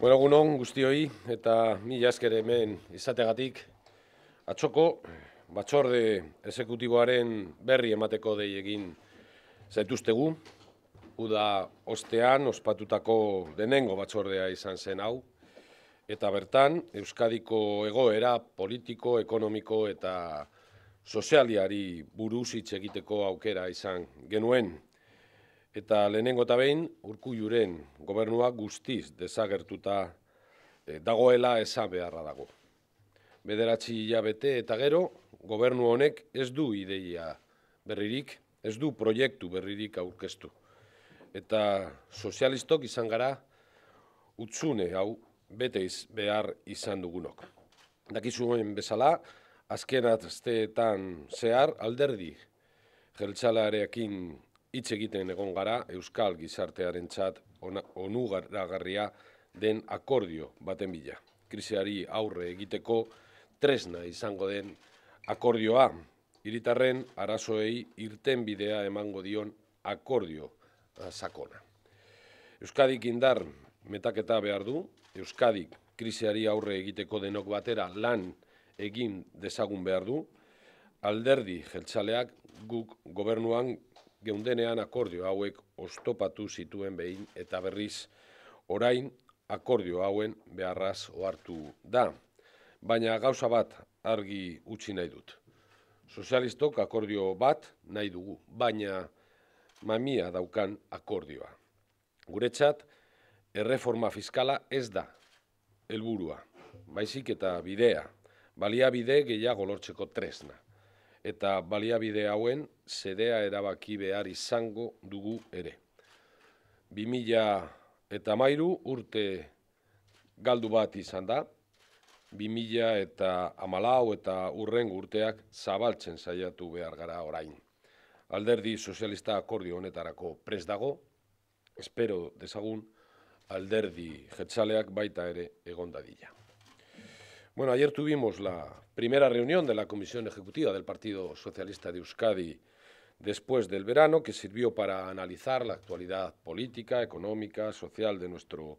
Bueno, gunon, guztioi, eta mila jaskere hemen izategatik atxoko batxorde esekutiboaren berri emateko dei egin zaituztegu. Uda ostean ospatutako denengo batxordea izan zen hau. Eta bertan, Euskadiko egoera politiko, ekonomiko eta sozialiari buruz hitz egiteko aukera izan genuen. Eta lehenengo eta behin, urku juren gobernua guztiz dezagertuta eh, dagoela esan beharra dago. Bederatzi hilabete eta gero, gobernu honek ez du ideia berririk, ez du proiektu berririk aurkeztu. Eta sozialistok izan gara, utzune hau beteiz behar izan dugunok. Dakizuen bezala, azken azteetan zehar alderdi jeltzalarekin hitz egiten egon gara Euskal gizartearen txat onugarragarria den akordio baten bila. Kriseari aurre egiteko tresna izango den akordioa. hiritarren arazoei irten bidea emango dion akordio eh, sakona. Euskadik indar metaketa behar du, Euskadik kriseari aurre egiteko denok batera lan egin dezagun behar du, alderdi jeltxaleak guk gobernuan geundenean akordio hauek ostopatu zituen behin eta berriz orain akordio hauen beharraz ohartu da. Baina gauza bat argi utzi nahi dut. Sozialistok akordio bat nahi dugu, baina mamia daukan akordioa. Guretzat, erreforma fiskala ez da, elburua, baizik eta bidea, baliabide gehiago lortzeko tresna eta baliabide hauen zedea erabaki behar izango dugu ere. 2000 eta mairu urte galdu bat izan da, 2000 eta amalau eta urren urteak zabaltzen saiatu behar gara orain. Alderdi sozialista akordio honetarako pres dago, espero dezagun, alderdi jetzaleak baita ere egon dadila. Bueno, ayer tuvimos la primera reunión de la Comisión Ejecutiva del Partido Socialista de Euskadi después del verano, que sirvió para analizar la actualidad política, económica, social de nuestro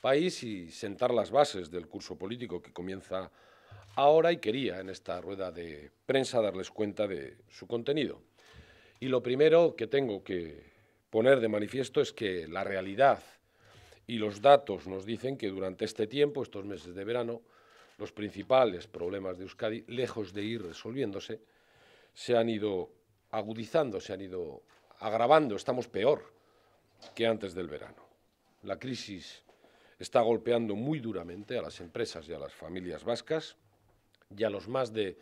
país y sentar las bases del curso político que comienza ahora y quería en esta rueda de prensa darles cuenta de su contenido. Y lo primero que tengo que poner de manifiesto es que la realidad y los datos nos dicen que durante este tiempo, estos meses de verano, los principales problemas de Euskadi, lejos de ir resolviéndose, se han ido agudizando, se han ido agravando, estamos peor que antes del verano. La crisis está golpeando muy duramente a las empresas y a las familias vascas y a los más de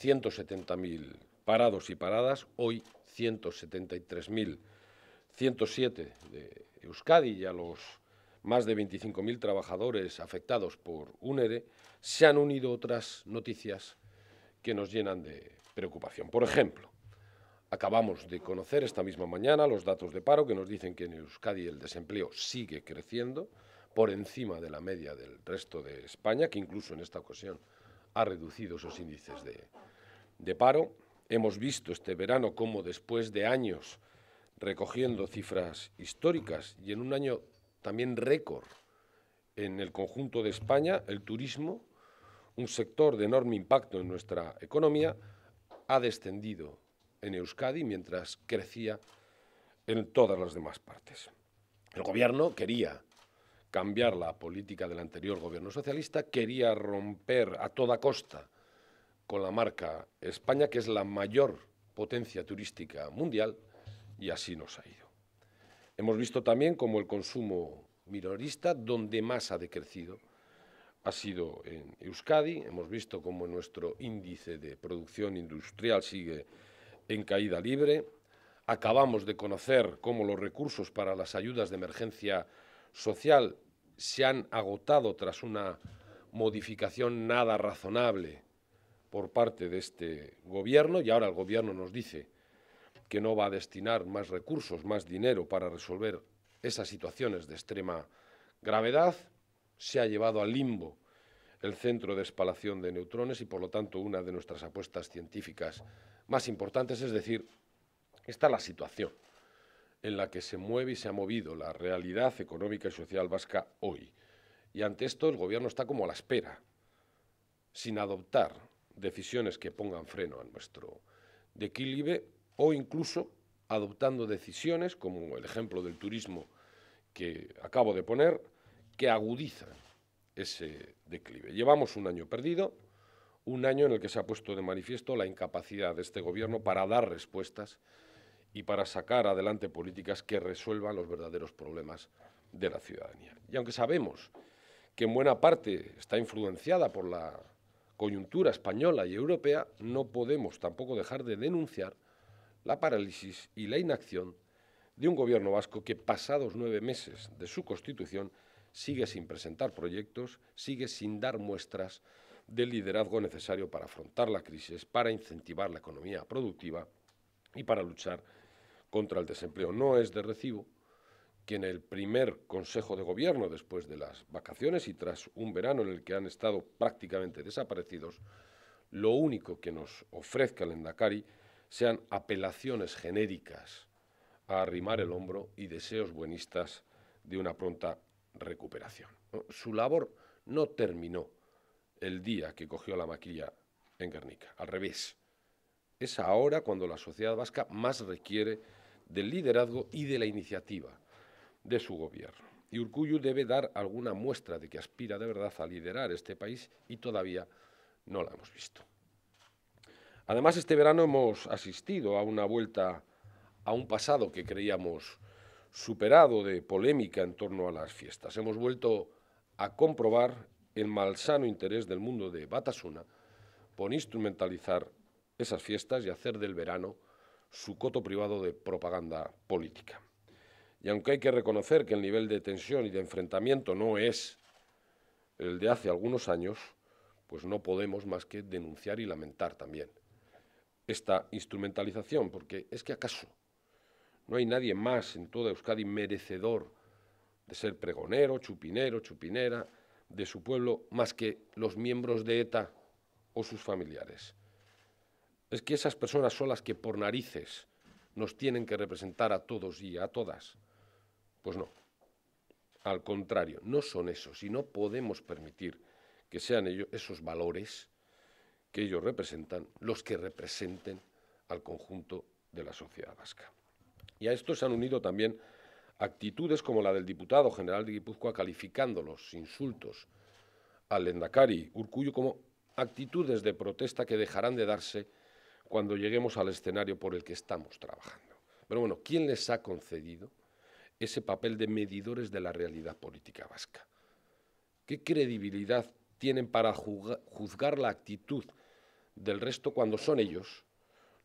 170.000 parados y paradas, hoy 173.107 de Euskadi y a los más de 25.000 trabajadores afectados por UNERE, se han unido otras noticias que nos llenan de preocupación. Por ejemplo, acabamos de conocer esta misma mañana los datos de paro que nos dicen que en Euskadi el desempleo sigue creciendo por encima de la media del resto de España, que incluso en esta ocasión ha reducido sus índices de, de paro. Hemos visto este verano cómo después de años recogiendo cifras históricas y en un año también récord en el conjunto de España, el turismo un sector de enorme impacto en nuestra economía, ha descendido en Euskadi mientras crecía en todas las demás partes. El gobierno quería cambiar la política del anterior gobierno socialista, quería romper a toda costa con la marca España, que es la mayor potencia turística mundial, y así nos ha ido. Hemos visto también como el consumo minorista, donde más ha decrecido, ha sido en Euskadi. Hemos visto cómo nuestro índice de producción industrial sigue en caída libre. Acabamos de conocer cómo los recursos para las ayudas de emergencia social se han agotado tras una modificación nada razonable por parte de este gobierno y ahora el gobierno nos dice que no va a destinar más recursos, más dinero para resolver esas situaciones de extrema gravedad se ha llevado al limbo el centro de espalación de neutrones y por lo tanto una de nuestras apuestas científicas más importantes, es decir, está la situación en la que se mueve y se ha movido la realidad económica y social vasca hoy. Y ante esto el gobierno está como a la espera, sin adoptar decisiones que pongan freno a nuestro declive o incluso adoptando decisiones como el ejemplo del turismo que acabo de poner, que agudiza ese declive. Llevamos un año perdido, un año en el que se ha puesto de manifiesto la incapacidad de este Gobierno para dar respuestas y para sacar adelante políticas que resuelvan los verdaderos problemas de la ciudadanía. Y aunque sabemos que en buena parte está influenciada por la coyuntura española y europea, no podemos tampoco dejar de denunciar la parálisis y la inacción de un gobierno vasco que pasados nueve meses de su constitución sigue sin presentar proyectos, sigue sin dar muestras del liderazgo necesario para afrontar la crisis, para incentivar la economía productiva y para luchar contra el desempleo. No es de recibo que en el primer Consejo de Gobierno, después de las vacaciones y tras un verano en el que han estado prácticamente desaparecidos, lo único que nos ofrezca el Endacari sean apelaciones genéricas a arrimar el hombro y deseos buenistas de una pronta recuperación. Su labor no terminó el día que cogió la maquilla en Guernica, al revés. Es ahora cuando la sociedad vasca más requiere del liderazgo y de la iniciativa de su gobierno. Y Urcuyu debe dar alguna muestra de que aspira de verdad a liderar este país y todavía no la hemos visto. Además, este verano hemos asistido a una vuelta a un pasado que creíamos superado de polémica en torno a las fiestas. Hemos vuelto a comprobar el malsano interés del mundo de Batasuna por instrumentalizar esas fiestas y hacer del verano su coto privado de propaganda política. Y aunque hay que reconocer que el nivel de tensión y de enfrentamiento no es el de hace algunos años, pues no podemos más que denunciar y lamentar también esta instrumentalización, porque es que acaso no hay nadie más en toda Euskadi merecedor de ser pregonero, chupinero, chupinera de su pueblo más que los miembros de ETA o sus familiares. Es que esas personas son las que por narices nos tienen que representar a todos y a todas. Pues no. Al contrario, no son esos y no podemos permitir que sean ellos esos valores que ellos representan los que representen al conjunto de la sociedad vasca. Y a esto se han unido también actitudes como la del diputado general de Guipúzcoa calificando los insultos al Endacari Urcuyo como actitudes de protesta que dejarán de darse cuando lleguemos al escenario por el que estamos trabajando. Pero bueno, ¿quién les ha concedido ese papel de medidores de la realidad política vasca? ¿Qué credibilidad tienen para juzgar la actitud del resto cuando son ellos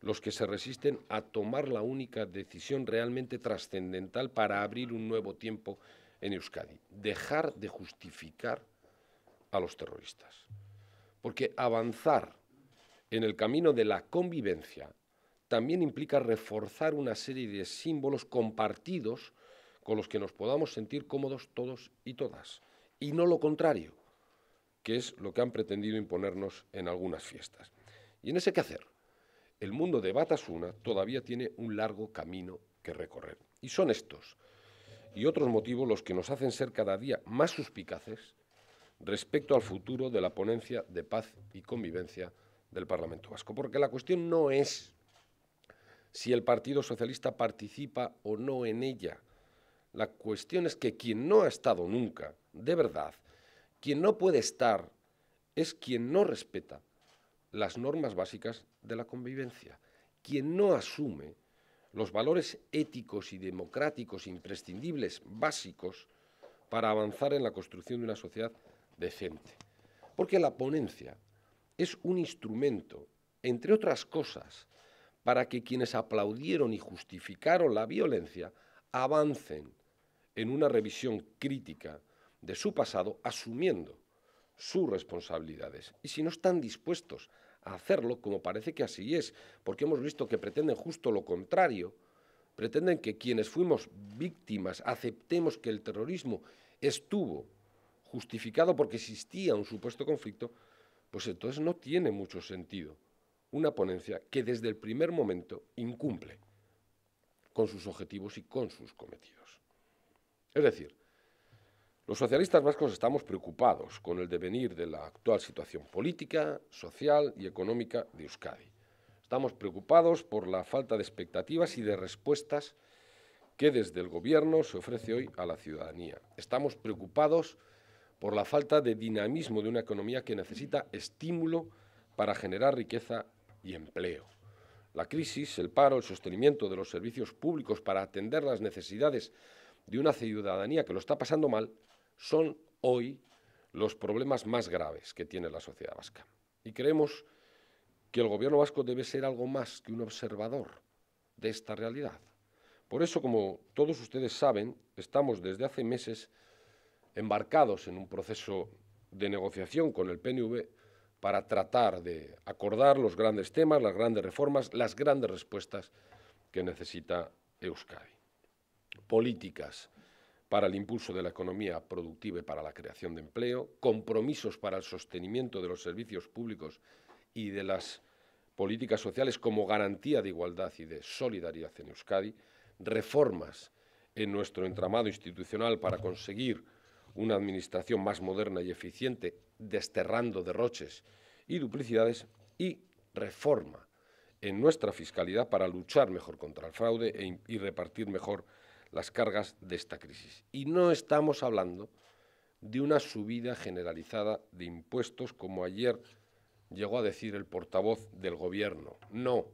los que se resisten a tomar la única decisión realmente trascendental para abrir un nuevo tiempo en Euskadi, dejar de justificar a los terroristas. Porque avanzar en el camino de la convivencia también implica reforzar una serie de símbolos compartidos con los que nos podamos sentir cómodos todos y todas, y no lo contrario, que es lo que han pretendido imponernos en algunas fiestas. ¿Y en ese qué hacer? el mundo de Batasuna todavía tiene un largo camino que recorrer. Y son estos y otros motivos los que nos hacen ser cada día más suspicaces respecto al futuro de la ponencia de paz y convivencia del Parlamento Vasco. Porque la cuestión no es si el Partido Socialista participa o no en ella. La cuestión es que quien no ha estado nunca, de verdad, quien no puede estar, es quien no respeta las normas básicas de la convivencia. Quien no asume los valores éticos y democráticos imprescindibles, básicos, para avanzar en la construcción de una sociedad decente. Porque la ponencia es un instrumento, entre otras cosas, para que quienes aplaudieron y justificaron la violencia avancen en una revisión crítica de su pasado, asumiendo sus responsabilidades. Y si no están dispuestos a hacerlo, como parece que así es, porque hemos visto que pretenden justo lo contrario, pretenden que quienes fuimos víctimas aceptemos que el terrorismo estuvo justificado porque existía un supuesto conflicto, pues entonces no tiene mucho sentido una ponencia que desde el primer momento incumple con sus objetivos y con sus cometidos. Es decir, los socialistas vascos estamos preocupados con el devenir de la actual situación política, social y económica de Euskadi. Estamos preocupados por la falta de expectativas y de respuestas que desde el Gobierno se ofrece hoy a la ciudadanía. Estamos preocupados por la falta de dinamismo de una economía que necesita estímulo para generar riqueza y empleo. La crisis, el paro, el sostenimiento de los servicios públicos para atender las necesidades de una ciudadanía que lo está pasando mal, son hoy los problemas más graves que tiene la sociedad vasca. Y creemos que el gobierno vasco debe ser algo más que un observador de esta realidad. Por eso, como todos ustedes saben, estamos desde hace meses embarcados en un proceso de negociación con el PNV para tratar de acordar los grandes temas, las grandes reformas, las grandes respuestas que necesita Euskadi. Políticas para el impulso de la economía productiva y para la creación de empleo, compromisos para el sostenimiento de los servicios públicos y de las políticas sociales como garantía de igualdad y de solidaridad en Euskadi, reformas en nuestro entramado institucional para conseguir una administración más moderna y eficiente, desterrando derroches y duplicidades, y reforma en nuestra fiscalidad para luchar mejor contra el fraude e, y repartir mejor las cargas de esta crisis. Y no estamos hablando de una subida generalizada de impuestos como ayer llegó a decir el portavoz del Gobierno. No,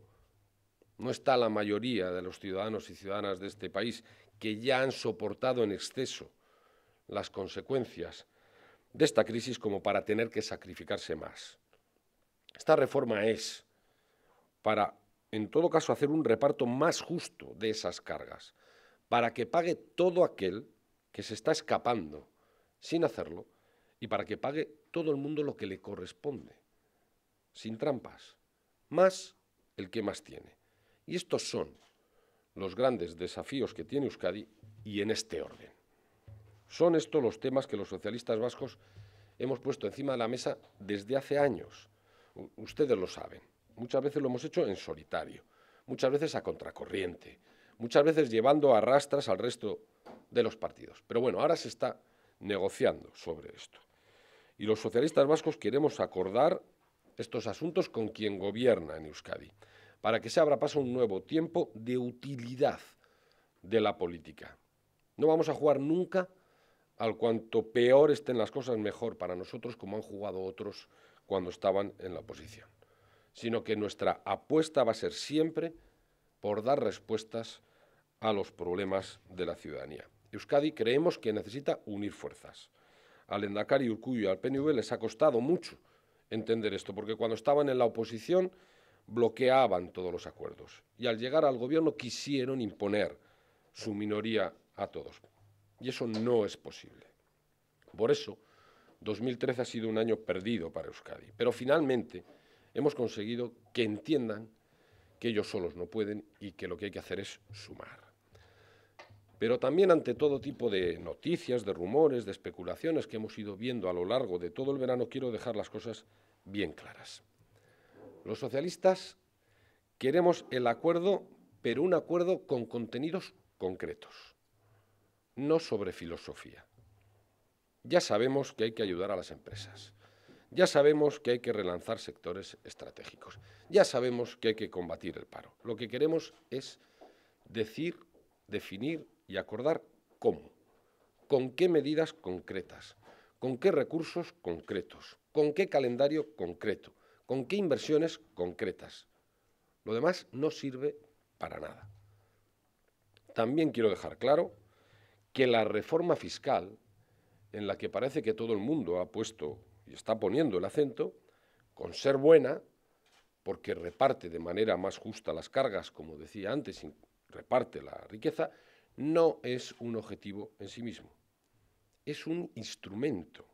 no está la mayoría de los ciudadanos y ciudadanas de este país que ya han soportado en exceso las consecuencias de esta crisis como para tener que sacrificarse más. Esta reforma es para, en todo caso, hacer un reparto más justo de esas cargas para que pague todo aquel que se está escapando sin hacerlo y para que pague todo el mundo lo que le corresponde, sin trampas, más el que más tiene. Y estos son los grandes desafíos que tiene Euskadi y en este orden. Son estos los temas que los socialistas vascos hemos puesto encima de la mesa desde hace años. ustedes lo saben. Muchas veces lo hemos hecho en solitario, muchas veces a contracorriente, muchas veces llevando a rastras al resto de los partidos. Pero bueno, ahora se está negociando sobre esto. Y los socialistas vascos queremos acordar estos asuntos con quien gobierna en Euskadi, para que se abra paso un nuevo tiempo de utilidad de la política. No vamos a jugar nunca al cuanto peor estén las cosas, mejor para nosotros, como han jugado otros cuando estaban en la oposición, sino que nuestra apuesta va a ser siempre por dar respuestas a los problemas de la ciudadanía. Euskadi creemos que necesita unir fuerzas. Al Endacari Urcuyo y al PNV les ha costado mucho entender esto, porque cuando estaban en la oposición bloqueaban todos los acuerdos y al llegar al gobierno quisieron imponer su minoría a todos. Y eso no es posible. Por eso, 2013 ha sido un año perdido para Euskadi, pero finalmente hemos conseguido que entiendan que ellos solos no pueden y que lo que hay que hacer es sumar. Pero también ante todo tipo de noticias, de rumores, de especulaciones que hemos ido viendo a lo largo de todo el verano, quiero dejar las cosas bien claras. Los socialistas queremos el acuerdo, pero un acuerdo con contenidos concretos, no sobre filosofía. Ya sabemos que hay que ayudar a las empresas. Ya sabemos que hay que relanzar sectores estratégicos. Ya sabemos que hay que combatir el paro. Lo que queremos es decir, definir y acordar cómo, con qué medidas concretas, con qué recursos concretos, con qué calendario concreto, con qué inversiones concretas. Lo demás no sirve para nada. También quiero dejar claro que la reforma fiscal, en la que parece que todo el mundo ha puesto y está poniendo el acento, con ser buena, porque reparte de manera más justa las cargas, como decía antes, reparte la riqueza, no es un objetivo en sí mismo. Es un instrumento.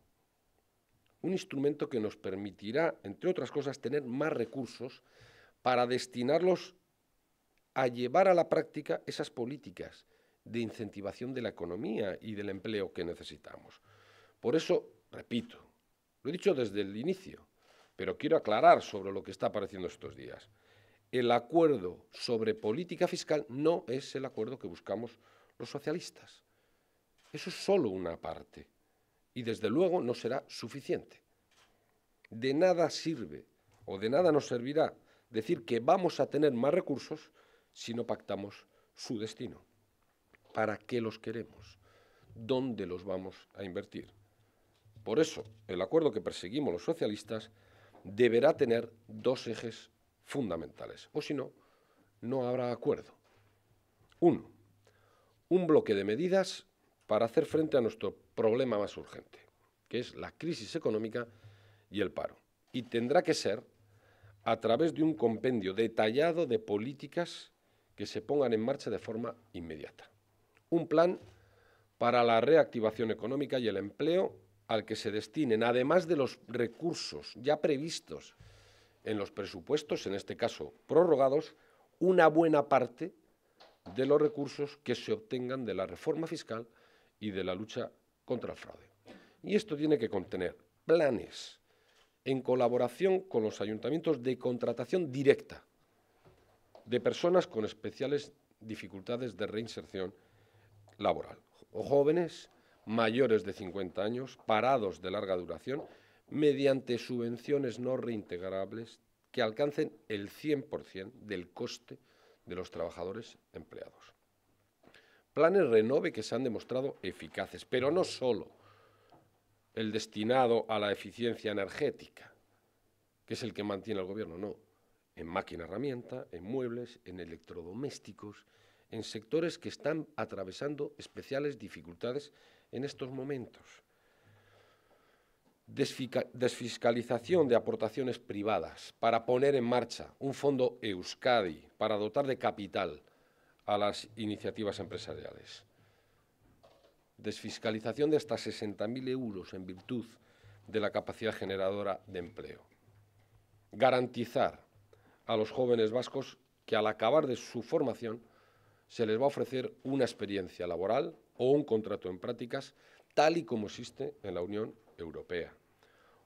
Un instrumento que nos permitirá, entre otras cosas, tener más recursos para destinarlos a llevar a la práctica esas políticas de incentivación de la economía y del empleo que necesitamos. Por eso, repito, lo he dicho desde el inicio, pero quiero aclarar sobre lo que está apareciendo estos días. El acuerdo sobre política fiscal no es el acuerdo que buscamos los socialistas. Eso es solo una parte y desde luego no será suficiente. De nada sirve o de nada nos servirá decir que vamos a tener más recursos si no pactamos su destino. ¿Para qué los queremos? ¿Dónde los vamos a invertir? Por eso, el acuerdo que perseguimos los socialistas deberá tener dos ejes fundamentales, o si no, no habrá acuerdo. Uno, un bloque de medidas para hacer frente a nuestro problema más urgente, que es la crisis económica y el paro. Y tendrá que ser a través de un compendio detallado de políticas que se pongan en marcha de forma inmediata. Un plan para la reactivación económica y el empleo al que se destinen, además de los recursos ya previstos en los presupuestos, en este caso prorrogados, una buena parte de los recursos que se obtengan de la reforma fiscal y de la lucha contra el fraude. Y esto tiene que contener planes en colaboración con los ayuntamientos de contratación directa de personas con especiales dificultades de reinserción laboral, o jóvenes, mayores de 50 años, parados de larga duración, mediante subvenciones no reintegrables que alcancen el 100% del coste de los trabajadores empleados. Planes renove que se han demostrado eficaces, pero no solo el destinado a la eficiencia energética, que es el que mantiene el gobierno, no, en máquina herramienta, en muebles, en electrodomésticos, en sectores que están atravesando especiales dificultades en estos momentos. desfiscalización de aportaciones privadas para poner en marcha un fondo Euskadi para dotar de capital a las iniciativas empresariales. Desfiscalización de hasta 60.000 euros en virtud de la capacidad generadora de empleo. Garantizar a los jóvenes vascos que al acabar de su formación se les va a ofrecer una experiencia laboral o un contrato en prácticas tal y como existe en la Unión Europea.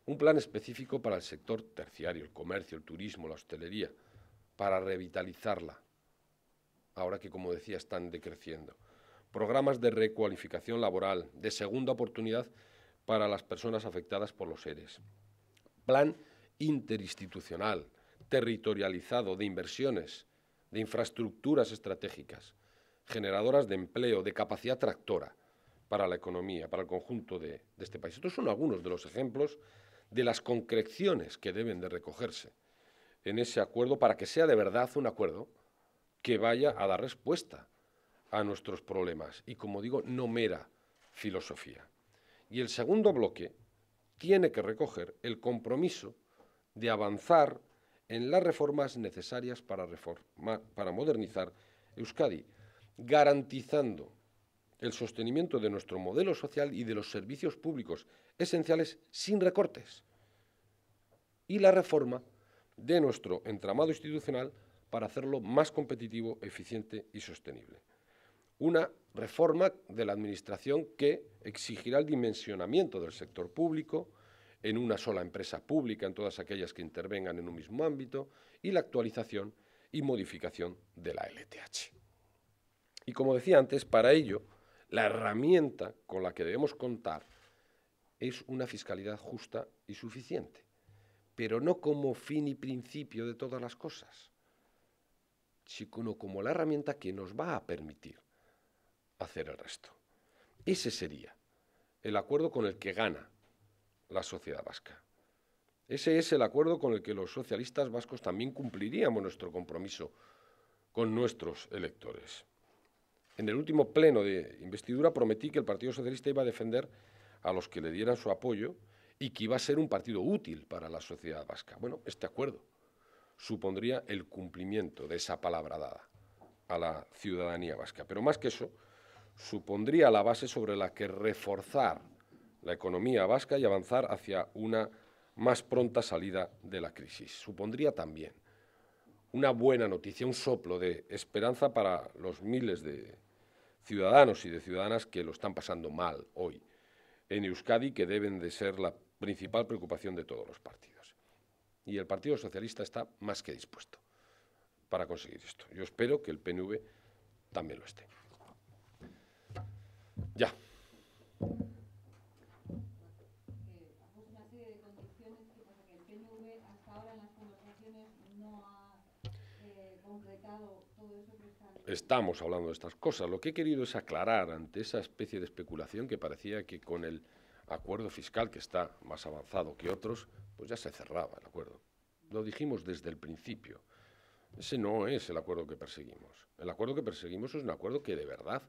Un plan específico para el sector terciario, el comercio, el turismo, la hostelería, para revitalizarla, ahora que, como decía, están decreciendo. Programas de recualificación laboral, de segunda oportunidad para las personas afectadas por los ERES. Plan interinstitucional, territorializado de inversiones de infraestructuras estratégicas, generadoras de empleo, de capacidad tractora para la economía, para el conjunto de, este país. Estos son algunos de los ejemplos de las concreciones que deben de recogerse en ese acuerdo para que sea de verdad un acuerdo que vaya a dar respuesta a nuestros problemas y, como digo, no mera filosofía. Y el segundo bloque tiene que recoger el compromiso de avanzar en las reformas necesarias para, para modernizar Euskadi, garantizando el sostenimiento de nuestro modelo social y de los servicios públicos esenciales sin recortes, y la reforma de nuestro entramado institucional para hacerlo más competitivo, eficiente y sostenible. Una reforma de la Administración que exigirá el dimensionamiento del sector público, en una sola empresa pública, en todas aquellas que intervengan en un mismo ámbito, y la actualización y modificación de la LTH. Y como decía antes, para ello, la herramienta con la que debemos contar es una fiscalidad justa y suficiente, pero no como fin y principio de todas las cosas, sino como la herramienta que nos va a permitir hacer el resto. Ese sería el acuerdo con el que gana la sociedad vasca. Ese es el acuerdo con el que los socialistas vascos también cumpliríamos nuestro compromiso con nuestros electores. En el último pleno de investidura prometí que el Partido Socialista iba a defender a los que le dieran su apoyo y que iba a ser un partido útil para la sociedad vasca. Bueno, este acuerdo supondría el cumplimiento de esa palabra dada a la ciudadanía vasca. Pero más que eso, supondría la base sobre la que reforzar la economía vasca y avanzar hacia una más pronta salida de la crisis. Supondría también una buena noticia, un soplo de esperanza para los miles de ciudadanos y de ciudadanas que lo están pasando mal hoy en Euskadi, que deben de ser la principal preocupación de todos los partidos. Y el Partido Socialista está más que dispuesto para conseguir esto. Yo espero que el PNV también lo esté. Ya. estamos hablando de estas cosas. Lo que he querido es aclarar ante esa especie de especulación que parecía que con el acuerdo fiscal, que está más avanzado que otros, pues ya se cerraba el acuerdo. Lo dijimos desde el principio. Ese no es el acuerdo que perseguimos. El acuerdo que perseguimos es un acuerdo que de verdad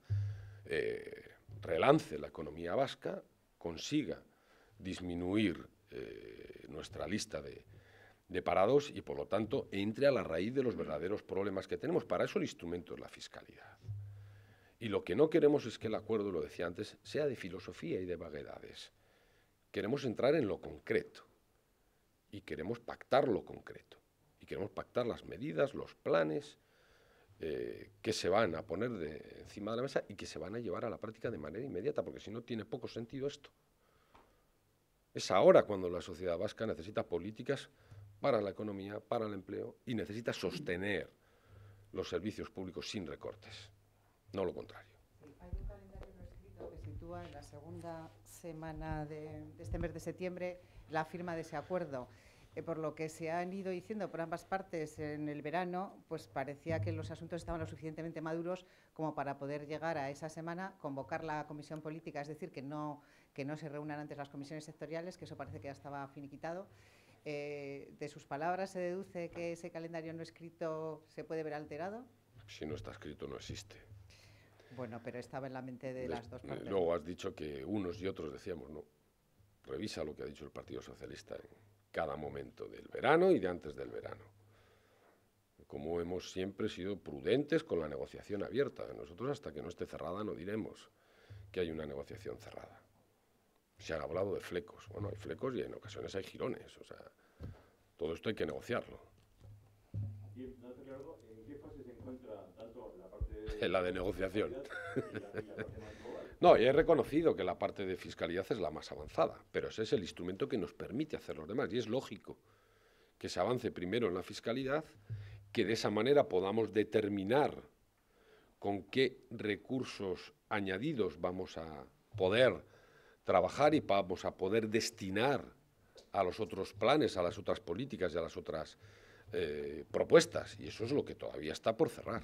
eh, relance la economía vasca, consiga disminuir eh, nuestra lista de, de parados y, por lo tanto, entre a la raíz de los verdaderos problemas que tenemos. Para eso el instrumento es la fiscalidad. Y lo que no queremos es que el acuerdo, lo decía antes, sea de filosofía y de vaguedades. Queremos entrar en lo concreto y queremos pactar lo concreto. Y queremos pactar las medidas, los planes eh, que se van a poner encima de la mesa y que se van a llevar a la práctica de manera inmediata, porque si no tiene poco sentido esto. Es ahora cuando la sociedad vasca necesita políticas para la economía, para el empleo y necesita sostener los servicios públicos sin recortes, no lo contrario. Hay un calendario escrito que sitúa en la segunda semana de, este mes de septiembre la firma de ese acuerdo. Eh, por lo que se han ido diciendo por ambas partes en el verano, pues parecía que los asuntos estaban lo suficientemente maduros como para poder llegar a esa semana, convocar la comisión política, es decir, que no, que no se reúnan antes las comisiones sectoriales, que eso parece que ya estaba finiquitado. Eh, de sus palabras se deduce que ese calendario no escrito se puede ver alterado. Si no está escrito, no existe. Bueno, pero estaba en la mente de las dos partes. Luego has dicho que unos y otros decíamos, no, revisa lo que ha dicho el Partido Socialista en cada momento del verano y de antes del verano. Como hemos siempre sido prudentes con la negociación abierta. Nosotros hasta que no esté cerrada no diremos que hay una negociación cerrada. Se ha hablado de flecos. Bueno, hay flecos y en ocasiones hay girones. O sea, todo esto hay que negociarlo. en qué fase se encuentra tanto la parte de... la de negociación. no, he reconocido que la parte de fiscalidad es la más avanzada, pero ese es el instrumento que nos permite hacer los demás. Y es lógico que se avance primero en la fiscalidad, que de esa manera podamos determinar con qué recursos añadidos vamos a poder trabajar y vamos a poder destinar a los otros planes, a las otras políticas y a las otras eh, propuestas. Y eso es lo que todavía está por cerrar. a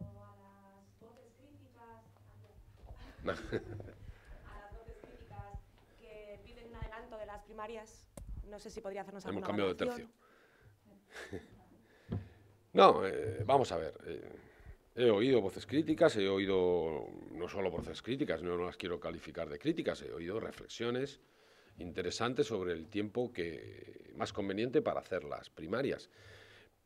las voces críticas que piden un adelanto de las primarias. No sé si podría hacernos alguna Hemos cambiado de tercio. No, eh, vamos a ver. Eh, He oído voces críticas, he oído no solo voces críticas, no, las quiero calificar de críticas, he oído reflexiones interesantes sobre el tiempo que más conveniente para hacer las primarias.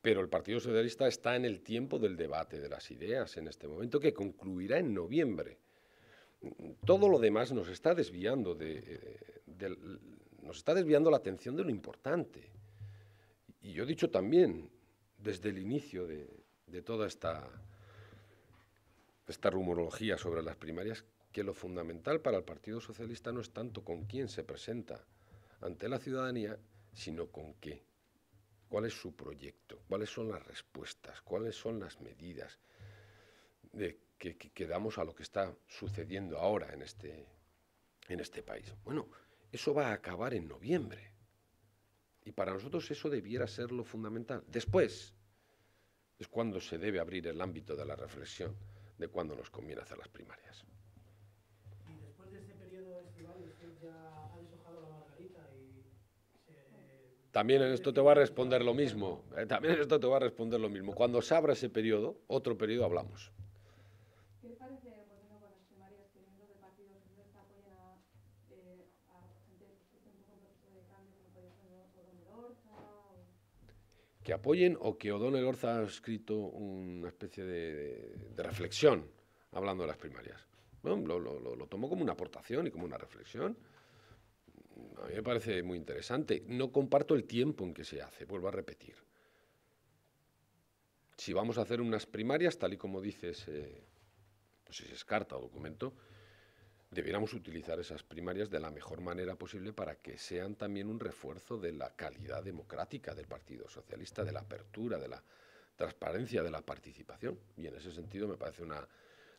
Pero el Partido Socialista está en el tiempo del debate de las ideas en este momento, que concluirá en noviembre. Todo lo demás nos está desviando de, eh, nos está desviando la atención de lo importante. Y yo he dicho también, desde el inicio de toda esta esta rumorología sobre las primarias que lo fundamental para el Partido Socialista no es tanto con quién se presenta ante la ciudadanía, sino con qué. ¿Cuál es su proyecto? ¿Cuáles son las respuestas? ¿Cuáles son las medidas de que, damos a lo que está sucediendo ahora en este, en este país? Bueno, eso va a acabar en noviembre. Y para nosotros eso debiera ser lo fundamental. Después es cuando se debe abrir el ámbito de la reflexión de cuándo nos conviene hacer las primarias. Y después de periodo estival, usted ya ha deshojado la margarita y se... También en esto te va a responder lo mismo. Eh, también en esto te va a responder lo mismo. Cuando se abra ese periodo, otro periodo hablamos. que apoyen o que O'Donnell Orza ha escrito una especie de, reflexión hablando de las primarias. Bueno, lo, tomo como una aportación y como una reflexión. A mí me parece muy interesante. No comparto el tiempo en que se hace, vuelvo a repetir. Si vamos a hacer unas primarias, tal y como dice ese, no sé si es carta o documento, debiéramos utilizar esas primarias de la mejor manera posible para que sean también un refuerzo de la calidad democrática del Partido Socialista, de la apertura, de la transparencia, de la participación. Y en ese sentido me parece una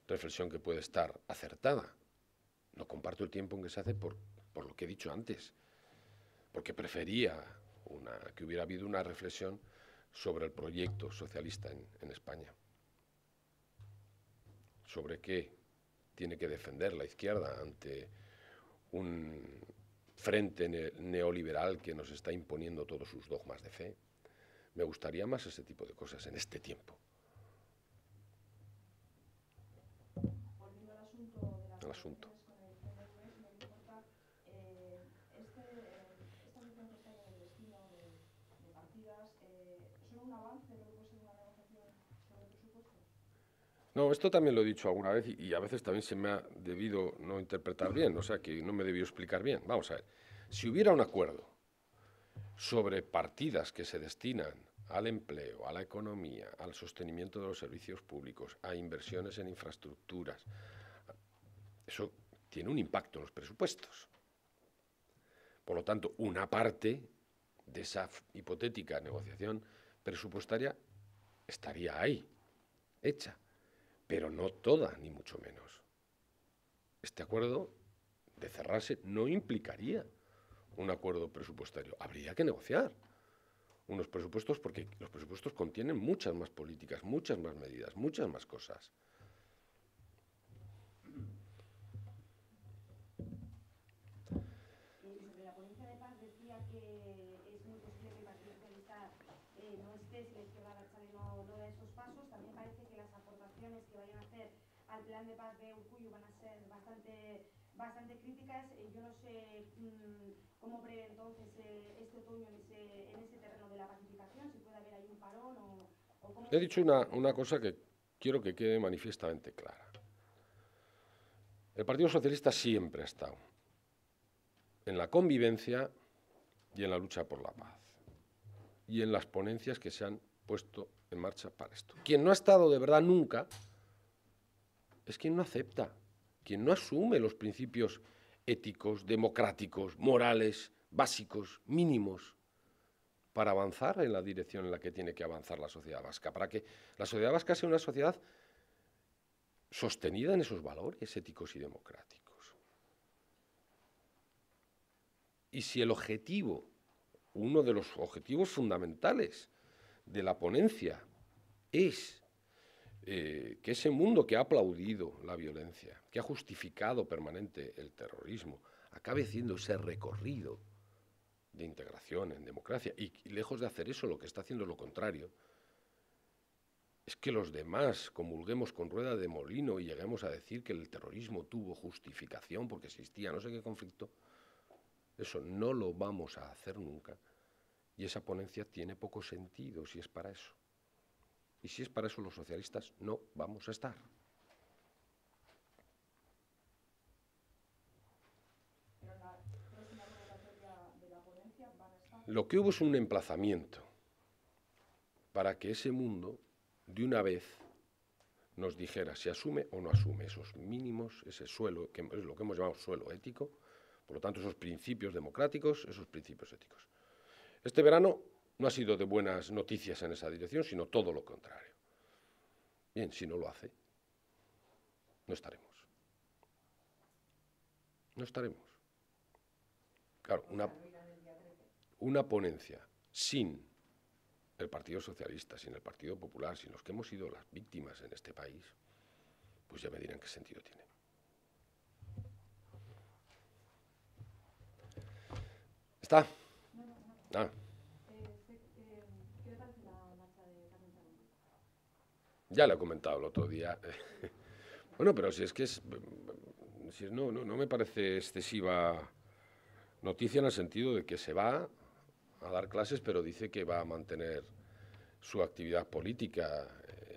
reflexión que puede estar acertada. No comparto el tiempo en que se hace por, lo que he dicho antes, porque prefería que hubiera habido una reflexión sobre el proyecto socialista en, en España. Sobre qué tiene que defender la izquierda ante un frente neoliberal que nos está imponiendo todos sus dogmas de fe. Me gustaría más ese tipo de cosas en este tiempo. asunto. No, esto también lo he dicho alguna vez y, a veces también se me ha debido no interpretar bien, o sea, que no me debió explicar bien. Vamos a ver, si hubiera un acuerdo sobre partidas que se destinan al empleo, a la economía, al sostenimiento de los servicios públicos, a inversiones en infraestructuras, eso tiene un impacto en los presupuestos. Por lo tanto, una parte de esa hipotética negociación presupuestaria estaría ahí, hecha pero no toda, ni mucho menos. Este acuerdo de cerrarse no implicaría un acuerdo presupuestario. Habría que negociar unos presupuestos porque los presupuestos contienen muchas más políticas, muchas más medidas, muchas más cosas. bastante, críticas. Eh, yo no sé mm, cómo prever entonces eh, este otoño en ese, terreno de la pacificación, si puede haber ahí un parón o, He dicho una, una cosa que quiero que quede manifiestamente clara. El Partido Socialista siempre ha estado en la convivencia y en la lucha por la paz y en las ponencias que se han puesto en marcha para esto. Quien no ha estado de verdad nunca es quien no acepta quien no asume los principios éticos, democráticos, morales, básicos, mínimos, para avanzar en la dirección en la que tiene que avanzar la sociedad vasca, para que la sociedad vasca sea una sociedad sostenida en esos valores éticos y democráticos. Y si el objetivo, uno de los objetivos fundamentales de la ponencia, es eh, que ese mundo que ha aplaudido la violencia, que ha justificado permanente el terrorismo, acabe haciendo ese recorrido de integración en democracia. Y, y lejos de hacer eso, lo que está haciendo es lo contrario. Es que los demás comulguemos con rueda de molino y lleguemos a decir que el terrorismo tuvo justificación porque existía no sé qué conflicto. Eso no lo vamos a hacer nunca. Y esa ponencia tiene poco sentido si es para eso. Y si es para eso los socialistas, no vamos a estar. Lo que hubo es un emplazamiento para que ese mundo, de una vez, nos dijera si asume o no asume esos mínimos, ese suelo, que es lo que hemos llamado suelo ético, por lo tanto, esos principios democráticos, esos principios éticos. Este verano no ha sido de buenas noticias en esa dirección, sino todo lo contrario. Bien, si no lo hace, no estaremos. No estaremos. Claro, una, una ponencia sin el Partido Socialista, sin el Partido Popular, sin los que hemos sido las víctimas en este país, pues ya me dirán qué sentido tiene. ¿Está? Ah. Ya lo he comentado el otro día. bueno, pero si es que es, no, no, me parece excesiva noticia en el sentido de que se va a dar clases, pero dice que va a mantener su actividad política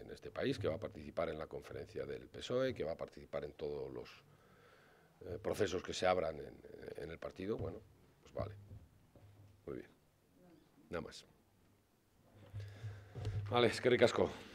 en este país, que va a participar en la conferencia del PSOE, que va a participar en todos los eh, procesos que se abran en, el partido. Bueno, pues vale. Muy bien. Nada más. Vale, es que ricasco.